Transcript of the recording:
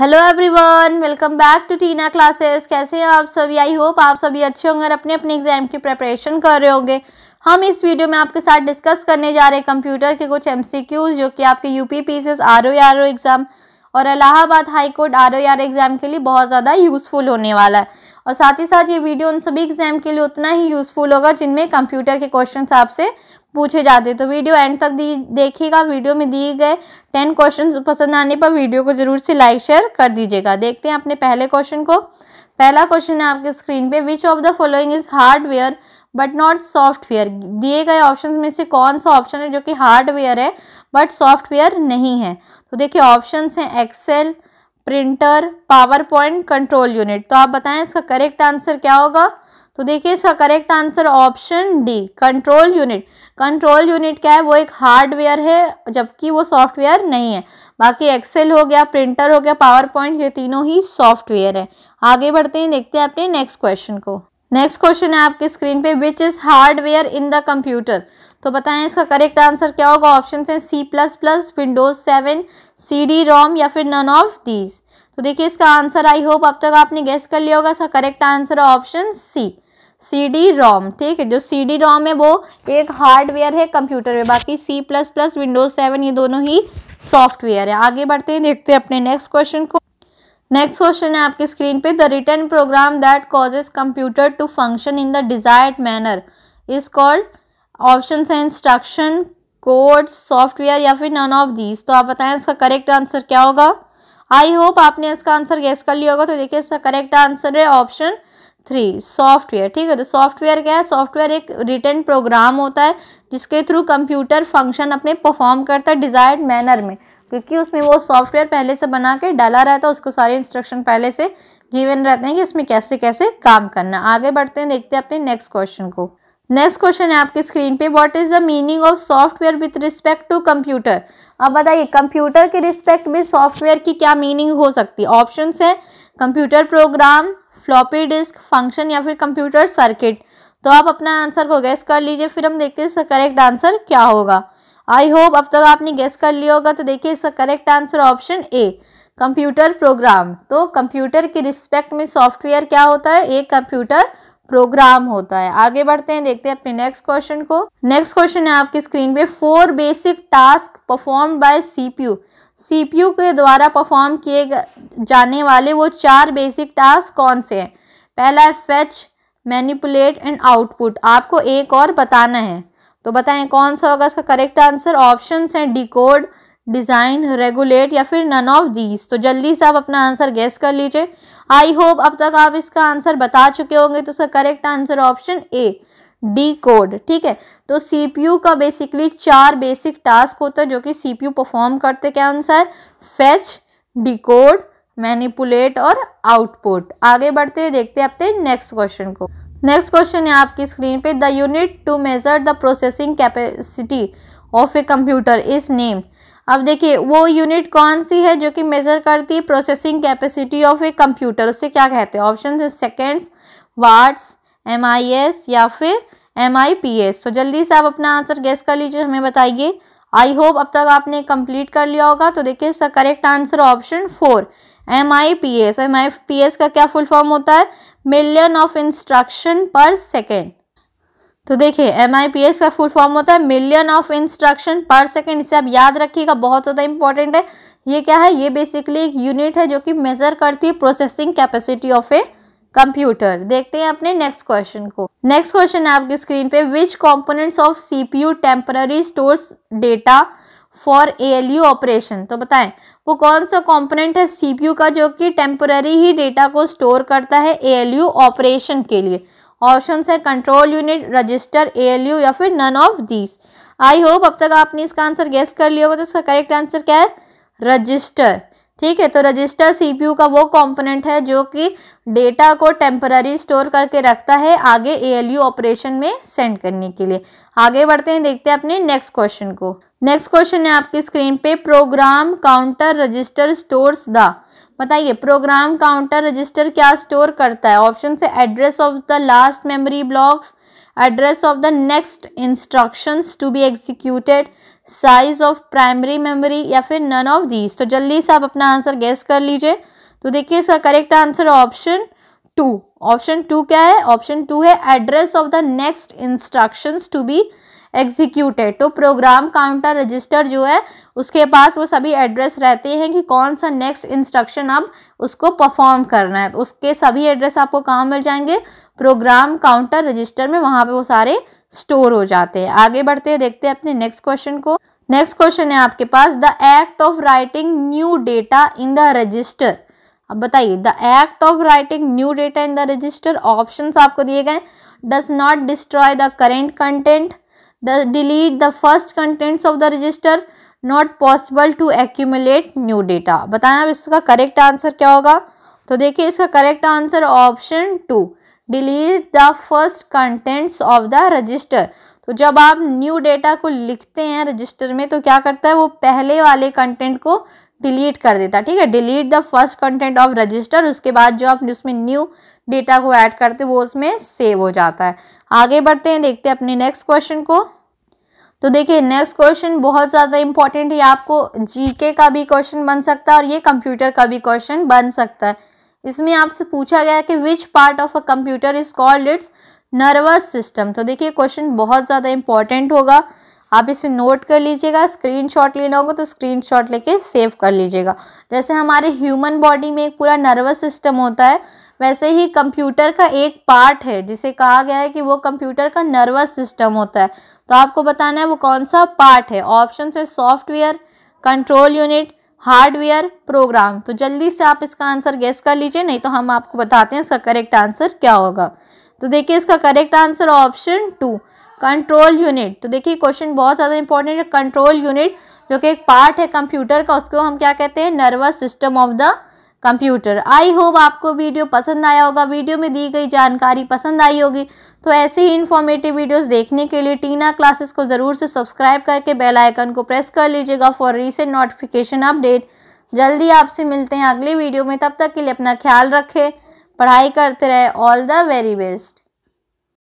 hello everyone welcome back to Tina classes कैसे हैं आप सभी आई होप आप सभी अच्छे होंगे और अपने अपने एग्जाम की प्रिपरेशन कर रहे होंगे हम इस वीडियो में आपके साथ डिस्कस करने जा रहे हैं कंप्यूटर के कुछ एमसीक्यूज जो कि आपके UP PCS R O R O exam और Allahabad high court R O R exam के लिए बहुत ज़्यादा यूज़फुल होने वाला है और साथ ही साथ ये वीडियो उन सभी एग्ज़ाम के लिए उतना ही यूज़फुल होगा जिनमें कंप्यूटर के क्वेश्चन आपसे पूछे जाते तो वीडियो एंड तक दी देखिएगा वीडियो में दिए गए टेन क्वेश्चन पसंद आने पर वीडियो को ज़रूर से लाइक शेयर कर दीजिएगा देखते हैं अपने पहले क्वेश्चन को पहला क्वेश्चन है आपके स्क्रीन पे which of the following is hardware but not software दिए गए ऑप्शन में से कौन सा ऑप्शन है जो कि हार्डवेयर है बट सॉफ्टवेयर नहीं है तो देखिए ऑप्शन हैं Excel printer PowerPoint control unit तो आप बताएं इसका करेक्ट आंसर क्या होगा तो देखिए इसका correct answer option D control unit control unit क्या है वो एक हार्डवेयर है जबकि वो सॉफ्टवेयर नहीं है बाकी एक्सेल हो गया प्रिंटर हो गया पावर पॉइंट ये तीनों ही सॉफ्टवेयर है आगे बढ़ते हैं देखते हैं अपने नेक्स्ट क्वेश्चन को नेक्स्ट क्वेश्चन है आपके स्क्रीन पे which is hardware in the computer तो बताएं इसका करेक्ट आंसर क्या होगा ऑप्शन है C plus plus Windows seven C D ROM या फिर नन ऑफ दीज तो देखिए इसका आंसर आई होप अब तक आपने गेस कर लिया होगा इसका करेक्ट आंसर है option C C D ROM ठीक है जो सी डी रोम है वो एक हार्डवेयर है कंप्यूटर में बाकी C plus plus Windows seven ये दोनों ही सॉफ्टवेयर है आगे बढ़ते हैं देखते हैं अपने नेक्स्ट क्वेश्चन को नेक्स्ट क्वेश्चन है आपकी स्क्रीन पे the return program that causes computer to function in the desired manner is called option है इंस्ट्रक्शन कोड सॉफ्टवेयर या फिर नन ऑफ दीज तो आप बताएं इसका करेक्ट आंसर क्या होगा आई होप आपने इसका आंसर गेस कर लिया होगा तो देखिए इसका करेक्ट आंसर है ऑप्शन थ्री सॉफ्टवेयर ठीक है तो सॉफ्टवेयर क्या है सॉफ्टवेयर एक रिटर्न प्रोग्राम होता है जिसके थ्रू कंप्यूटर फंक्शन अपने परफॉर्म करता है डिज़ायर्ड मैनर में क्योंकि उसमें वो सॉफ्टवेयर पहले से बना के डाला रहता है उसको सारे इंस्ट्रक्शन पहले से गिवन रहते हैं कि इसमें कैसे कैसे काम करना आगे बढ़ते हैं देखते हैं अपने नेक्स्ट क्वेश्चन को नेक्स्ट क्वेश्चन है आपकी स्क्रीन पे what is the meaning of software with respect to computer अब बताइए कंप्यूटर के रिस्पेक्ट में सॉफ्टवेयर की क्या मीनिंग हो सकती है ऑप्शन है computer program floppy disk function या फिर कंप्यूटर सर्किट तो आप अपना आंसर को गैस कर लीजिए फिर हम देखते हैं इसका करेक्ट आंसर क्या होगा आई होप अब तक आपने गैस कर लिया होगा तो देखिए इसका correct answer option A computer program तो कंप्यूटर के रिस्पेक्ट में सॉफ्टवेयर क्या होता है एक कंप्यूटर प्रोग्राम होता है आगे बढ़ते हैं देखते हैं अपने नेक्स्ट क्वेश्चन को नेक्स्ट क्वेश्चन है आपकी स्क्रीन पे four basic task perform by CPU CPU के द्वारा परफॉर्म किए जाने वाले वो चार बेसिक टास्क कौन से हैं पहला है फेच मैनिपुलेट एंड आउटपुट आपको एक और बताना है तो बताएं कौन सा होगा इसका करेक्ट आंसर ऑप्शंस हैं डिकोड डिज़ाइन रेगुलेट या फिर नन ऑफ दीज तो जल्दी से आप अपना आंसर गेस कर लीजिए आई होप अब तक आप इसका आंसर बता चुके होंगे तो इसका correct answer option A decode ठीक है तो सीपीयू का बेसिकली चार बेसिक टास्क होता है जो कि सीपीयू परफॉर्म करते क्या आंसर है फेच डिकोड मैनिपुलेट और आउटपुट आगे बढ़ते हैं देखते हैं अपने नेक्स्ट क्वेश्चन को नेक्स्ट क्वेश्चन है आपकी स्क्रीन पे the unit to measure the processing capacity of a computer is name अब देखिए वो यूनिट कौन सी है जो कि मेजर करती है processing capacity of a computer उसे क्या कहते हैं option seconds words M I S या फिर एम आई पी एस तो जल्दी से आप अपना आंसर गैस कर लीजिए हमें बताइए आई होप अब तक आपने कंप्लीट कर लिया होगा तो देखिए इसका correct answer option four M I P S M I P S का क्या फुल फॉर्म होता है million of instruction per second तो देखिए एम आई पी एस का फुल फॉर्म होता है million of instruction per second इसे आप याद रखिएगा बहुत ज़्यादा इंपॉर्टेंट है ये क्या है ये बेसिकली एक यूनिट है जो कि मेजर करती है processing capacity of a computer देखते हैं अपने नेक्स्ट क्वेश्चन को नेक्स्ट क्वेश्चन है आपकी स्क्रीन पे which components of CPU temporary stores data for ALU operation तो बताएं वो कौन सा कंपोनेंट है सीपीयू का जो कि टेम्पररी ही डेटा को स्टोर करता है एएलयू ऑपरेशन के लिए ऑप्शन है कंट्रोल यूनिट रजिस्टर एएलयू या फिर none of these I hope अब तक आपने इसका आंसर गेस कर लिया होगा तो इसका करेक्ट आंसर क्या है रजिस्टर ठीक है तो रजिस्टर सीपीयू का वो कंपोनेंट है जो कि डेटा को टेम्पररी स्टोर करके रखता है आगे एएलयू ऑपरेशन में सेंड करने के लिए आगे बढ़ते हैं देखते हैं अपने नेक्स्ट क्वेश्चन को नेक्स्ट क्वेश्चन है आपकी स्क्रीन पे program counter register store the बताइए प्रोग्राम काउंटर रजिस्टर क्या स्टोर करता है ऑप्शन से address of the last memory blocks address of the next instructions to be executed size of primary memory या फिर नन ऑफ दीज तो जल्दी से आप अपना आंसर गेस कर लीजिए तो देखिए इसका correct answer option two option two क्या है ऑप्शन टू है address of the next instructions to be executed तो प्रोग्राम काउंटर रजिस्टर जो है उसके पास वो सभी एड्रेस रहते हैं कि कौन सा नेक्स्ट इंस्ट्रक्शन अब उसको परफॉर्म करना है तो उसके सभी एड्रेस आपको कहाँ मिल जाएंगे प्रोग्राम काउंटर रजिस्टर में वहाँ पे वो सारे स्टोर हो जाते हैं आगे बढ़ते हैं देखते हैं अपने नेक्स्ट क्वेश्चन को नेक्स्ट क्वेश्चन है आपके पास the act of writing new data in the register अब बताइए the act of writing new data in the register option आपको दिए गए does not destroy the current content the delete the first contents of the register not possible to accumulate new data बताएं अब इसका correct answer क्या होगा तो देखिए इसका correct answer option two delete the first contents of the register तो जब आप न्यू डेटा को लिखते हैं रजिस्टर में तो क्या करता है वो पहले वाले कंटेंट को डिलीट कर देता ठीक है delete the first content of register उसके बाद जो आप उसमें न्यू डेटा को ऐड करते वो उसमें सेव हो जाता है आगे बढ़ते हैं देखते हैं अपने नेक्स्ट क्वेश्चन को तो देखिए नेक्स्ट क्वेश्चन बहुत ज़्यादा इंपॉर्टेंट है आपको जीके का भी क्वेश्चन बन सकता है और ये कंप्यूटर का भी क्वेश्चन बन सकता है इसमें आपसे पूछा गया है कि which part of a computer is called its nervous system तो देखिए क्वेश्चन बहुत ज़्यादा इंपॉर्टेंट होगा आप इसे नोट कर लीजिएगा स्क्रीनशॉट लेना होगा तो स्क्रीनशॉट लेके सेव कर लीजिएगा जैसे हमारे ह्यूमन बॉडी में एक पूरा नर्वस सिस्टम होता है वैसे ही कंप्यूटर का एक पार्ट है जिसे कहा गया है कि वो कंप्यूटर का नर्वस सिस्टम होता है तो आपको बताना है वो कौन सा पार्ट है ऑप्शन है software control unit hardware program तो जल्दी से आप इसका आंसर गेस कर लीजिए नहीं तो हम आपको बताते हैं इसका करेक्ट आंसर क्या होगा तो देखिए इसका correct answer option two control unit तो देखिए क्वेश्चन बहुत ज़्यादा इंपॉर्टेंट है कंट्रोल यूनिट जो कि एक पार्ट है कंप्यूटर का उसको हम क्या कहते हैं nervous system of the computer I hope आपको वीडियो पसंद आया होगा वीडियो में दी गई जानकारी पसंद आई होगी तो ऐसे ही इन्फॉर्मेटिव वीडियोस देखने के लिए टीना क्लासेस को ज़रूर से सब्सक्राइब करके बेल आइकन को प्रेस कर लीजिएगा फॉर रीसेंट नोटिफिकेशन अपडेट जल्दी आपसे मिलते हैं अगले वीडियो में तब तक के लिए अपना ख्याल रखें पढ़ाई करते रहे ऑल द वेरी बेस्ट